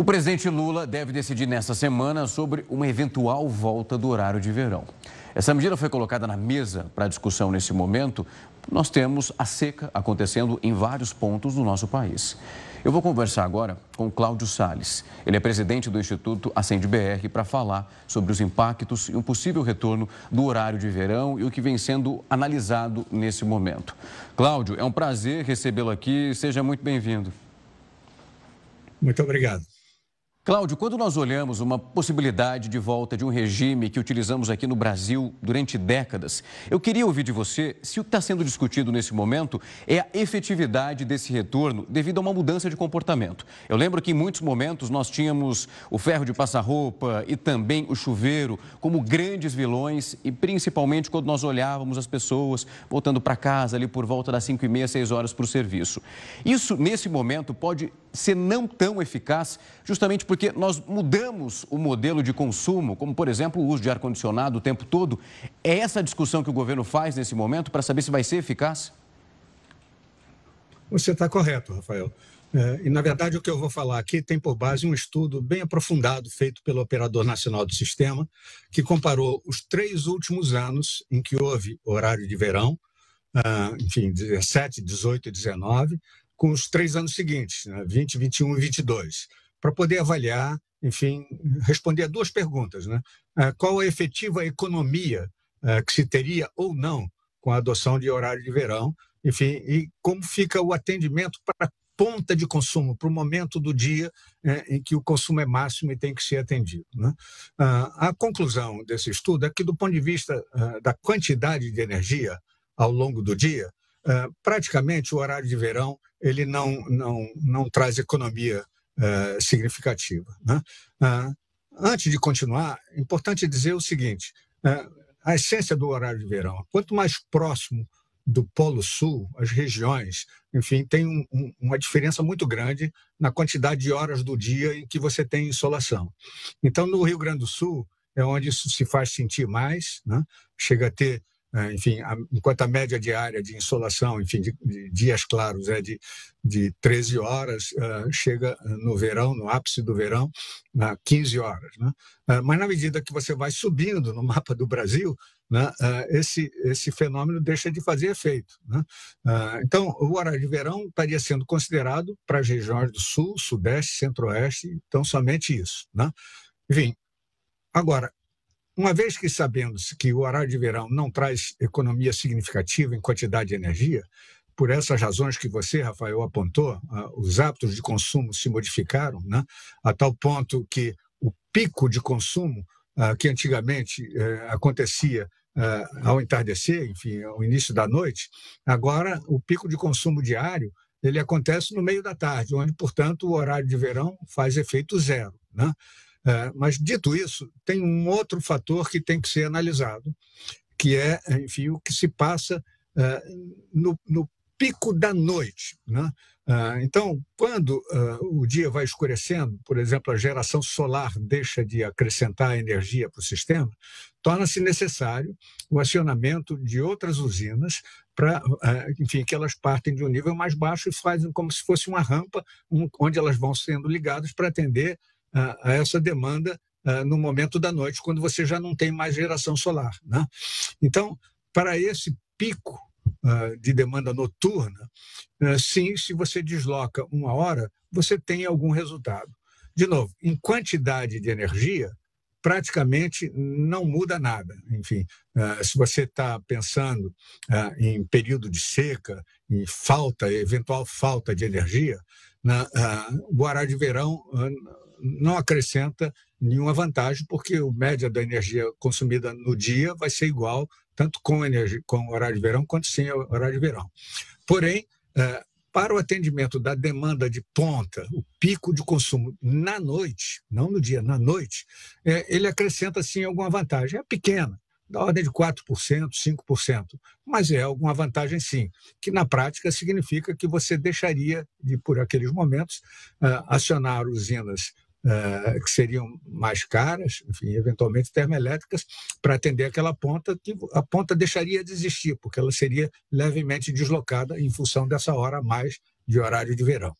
O presidente Lula deve decidir nesta semana sobre uma eventual volta do horário de verão. Essa medida foi colocada na mesa para discussão nesse momento. Nós temos a seca acontecendo em vários pontos do nosso país. Eu vou conversar agora com Cláudio Sales. Ele é presidente do Instituto Acende BR para falar sobre os impactos e um possível retorno do horário de verão e o que vem sendo analisado nesse momento. Cláudio, é um prazer recebê-lo aqui. Seja muito bem-vindo. Muito obrigado. Cláudio, quando nós olhamos uma possibilidade de volta de um regime que utilizamos aqui no Brasil durante décadas, eu queria ouvir de você se o que está sendo discutido nesse momento é a efetividade desse retorno devido a uma mudança de comportamento. Eu lembro que em muitos momentos nós tínhamos o ferro de passar-roupa e também o chuveiro como grandes vilões e principalmente quando nós olhávamos as pessoas voltando para casa ali por volta das 5 e meia, 6 horas para o serviço. Isso, nesse momento, pode ser não tão eficaz justamente porque porque nós mudamos o modelo de consumo, como por exemplo o uso de ar-condicionado o tempo todo. É essa discussão que o governo faz nesse momento para saber se vai ser eficaz? Você está correto, Rafael. É, e, na verdade, o que eu vou falar aqui tem por base um estudo bem aprofundado feito pelo Operador Nacional do Sistema, que comparou os três últimos anos em que houve horário de verão, ah, enfim, 17, 18 e 19, com os três anos seguintes, né, 20, 21 e 22 para poder avaliar, enfim, responder a duas perguntas. Né? Ah, qual a efetiva economia ah, que se teria ou não com a adoção de horário de verão, enfim, e como fica o atendimento para ponta de consumo, para o momento do dia é, em que o consumo é máximo e tem que ser atendido. Né? Ah, a conclusão desse estudo é que, do ponto de vista da quantidade de energia ao longo do dia, praticamente o horário de verão ele não, não, não traz economia é, significativa. Né? Ah, antes de continuar, é importante dizer o seguinte: é, a essência do horário de verão, quanto mais próximo do Polo Sul, as regiões, enfim, tem um, um, uma diferença muito grande na quantidade de horas do dia em que você tem insolação. Então, no Rio Grande do Sul, é onde isso se faz sentir mais, né? chega a ter né, enfim, a, enquanto a média diária de insolação, enfim, de, de dias claros é de, de 13 horas, uh, chega no verão, no ápice do verão, a uh, 15 horas. Né? Uh, mas na medida que você vai subindo no mapa do Brasil, né, eh, esse, esse fenômeno deixa de fazer efeito. Né? então, o horário de verão estaria sendo considerado para as regiões do Sul, Sudeste, Centro-Oeste, então somente isso. Né? Enfim, agora, uma vez que sabemos que o horário de verão não traz economia significativa em quantidade de energia, por essas razões que você, Rafael, apontou, ah, os hábitos de consumo se modificaram, né? a tal ponto que o pico de consumo ah, que antigamente eh, acontecia ah, ao entardecer, enfim, ao início da noite, agora o pico de consumo diário ele acontece no meio da tarde, onde, portanto, o horário de verão faz efeito zero. Né? É, mas, dito isso, tem um outro fator que tem que ser analisado, que é, enfim, o que se passa é, no, no pico da noite. Né? É, então, quando o dia vai escurecendo, por exemplo, a geração solar deixa de acrescentar energia para o sistema, torna-se necessário o acionamento de outras usinas para, enfim, que elas partem de um nível mais baixo e fazem como se fosse uma rampa onde elas vão sendo ligadas para atender a, essa demanda no momento da noite, quando você já não tem mais geração solar. Né? Então, para esse pico de demanda noturna, é, sim, se você desloca uma hora, você tem algum resultado. De novo, em quantidade de energia, praticamente não muda nada. Enfim, se você está pensando em período de seca, em falta, eventual falta de energia, o ará de verão não acrescenta nenhuma vantagem, porque o média da energia consumida no dia vai ser igual, tanto com, energia, com horário de verão quanto sem horário de verão. Porém, é, para o atendimento da demanda de ponta, o pico de consumo na noite, não no dia, na noite, é, ele acrescenta sim alguma vantagem. É pequena, da ordem de 4%, 5%, mas é alguma vantagem sim, que na prática significa que você deixaria de, por aqueles momentos, é, acionar usinas ah, que seriam mais caras, enfim, eventualmente termoelétricas, para atender aquela ponta, que a ponta deixaria de existir, porque ela seria levemente deslocada em função dessa hora a mais de horário de verão.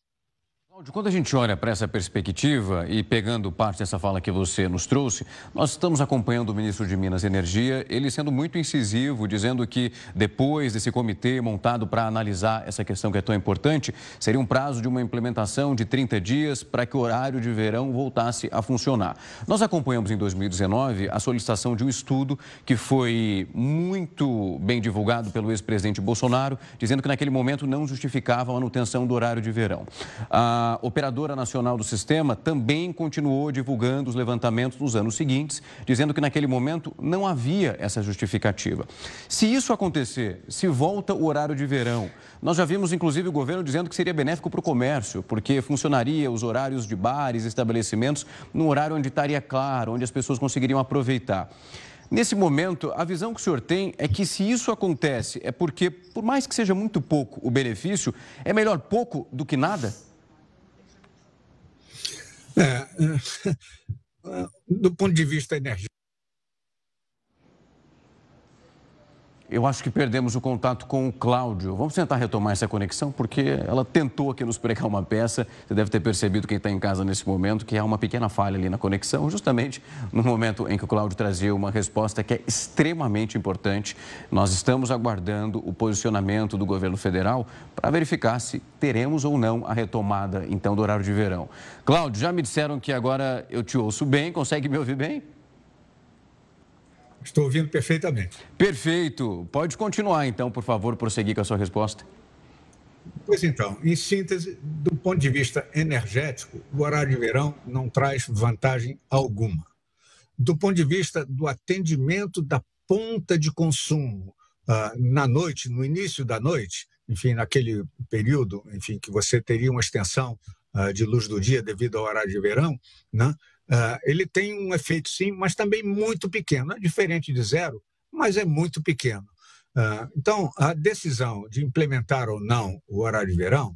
Quando a gente olha para essa perspectiva e pegando parte dessa fala que você nos trouxe, nós estamos acompanhando o ministro de Minas e Energia, ele sendo muito incisivo, dizendo que depois desse comitê montado para analisar essa questão que é tão importante, seria um prazo de uma implementação de 30 dias para que o horário de verão voltasse a funcionar. Nós acompanhamos em 2019 a solicitação de um estudo que foi muito bem divulgado pelo ex-presidente Bolsonaro, dizendo que naquele momento não justificava a manutenção do horário de verão. Ah, a Operadora Nacional do Sistema também continuou divulgando os levantamentos nos anos seguintes, dizendo que naquele momento não havia essa justificativa. Se isso acontecer, se volta o horário de verão, nós já vimos inclusive o governo dizendo que seria benéfico para o comércio, porque funcionaria os horários de bares, estabelecimentos, num horário onde estaria claro, onde as pessoas conseguiriam aproveitar. Nesse momento, a visão que o senhor tem é que se isso acontece, é porque, por mais que seja muito pouco o benefício, é melhor pouco do que nada? do ponto de vista energético, Eu acho que perdemos o contato com o Cláudio. Vamos tentar retomar essa conexão, porque ela tentou aqui nos pregar uma peça. Você deve ter percebido, quem está em casa nesse momento, que há uma pequena falha ali na conexão, justamente no momento em que o Cláudio trazia uma resposta que é extremamente importante. Nós estamos aguardando o posicionamento do governo federal para verificar se teremos ou não a retomada, então, do horário de verão. Cláudio, já me disseram que agora eu te ouço bem, consegue me ouvir bem? Estou ouvindo perfeitamente. Perfeito. Pode continuar, então, por favor, prosseguir com a sua resposta. Pois então, em síntese, do ponto de vista energético, o horário de verão não traz vantagem alguma. Do ponto de vista do atendimento da ponta de consumo ah, na noite, no início da noite, enfim, naquele período, enfim, que você teria uma extensão ah, de luz do dia devido ao horário de verão, né? Ah, ele tem um efeito sim, mas também muito pequeno. É diferente de zero, mas é muito pequeno. Uh, então, a decisão de implementar ou não o horário de verão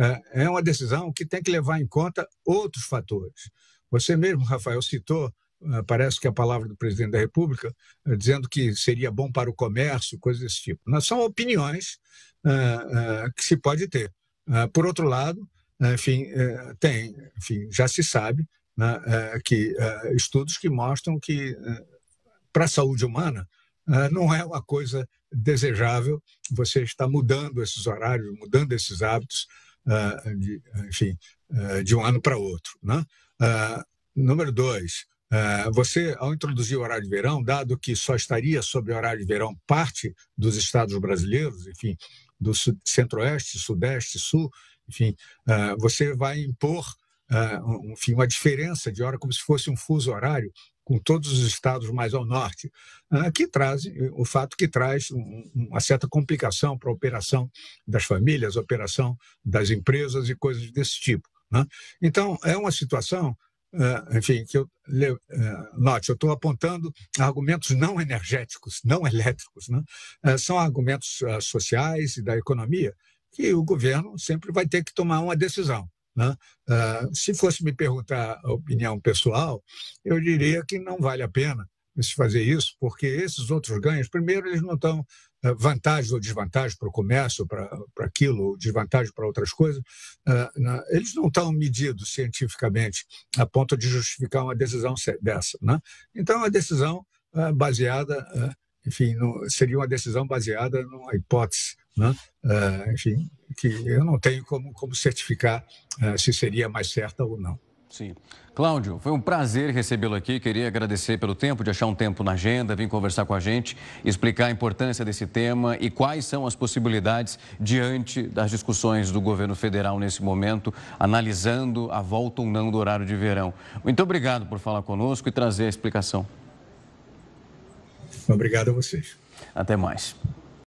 uh, é uma decisão que tem que levar em conta outros fatores. Você mesmo, Rafael, citou, parece que a palavra do presidente da República, dizendo que seria bom para o comércio, coisas desse tipo. Não, são opiniões que se pode ter. por outro lado, enfim, eh, tem, enfim, já se sabe né, é, que é, estudos que mostram que é, para a saúde humana é, não é uma coisa desejável você estar mudando esses horários, mudando esses hábitos, é, de, enfim, é, de um ano para outro. Né? número dois, você, ao introduzir o horário de verão, dado que só estaria sobre o horário de verão parte dos estados brasileiros, enfim, do centro-oeste, sudeste, sul, enfim, você vai impor uh, enfim, uma diferença de hora, como se fosse um fuso horário, com todos os estados mais ao norte, uh, que traz eh, o fato que traz um, uma certa complicação para a operação das famílias, operação das empresas e coisas desse tipo. Né? Então, é uma situação Uh, enfim, que eu uh, note, eu estou apontando argumentos não energéticos, não elétricos, né? uh, são argumentos sociais e da economia que o governo sempre vai ter que tomar uma decisão. Né? Uh, se fosse me perguntar a opinião pessoal, eu diria que não vale a pena se fazer isso, porque esses outros ganhos, primeiro, eles não estão ah, vantagem ou desvantagem para o comércio, para aquilo, ou desvantagem para outras coisas, ah, eles não estão medidos cientificamente a ponto de justificar uma decisão dessa. Né? Então, a decisão baseada enfim, seria uma decisão baseada numa hipótese né? uh, enfim, que eu não tenho como, como certificar uh, se seria mais certa ou não. Sim. Cláudio, foi um prazer recebê-lo aqui. Queria agradecer pelo tempo, de achar um tempo na agenda, vir conversar com a gente, explicar a importância desse tema e quais são as possibilidades diante das discussões do governo federal nesse momento, analisando a volta ou não do horário de verão. Muito obrigado por falar conosco e trazer a explicação. Obrigado a vocês. Até mais.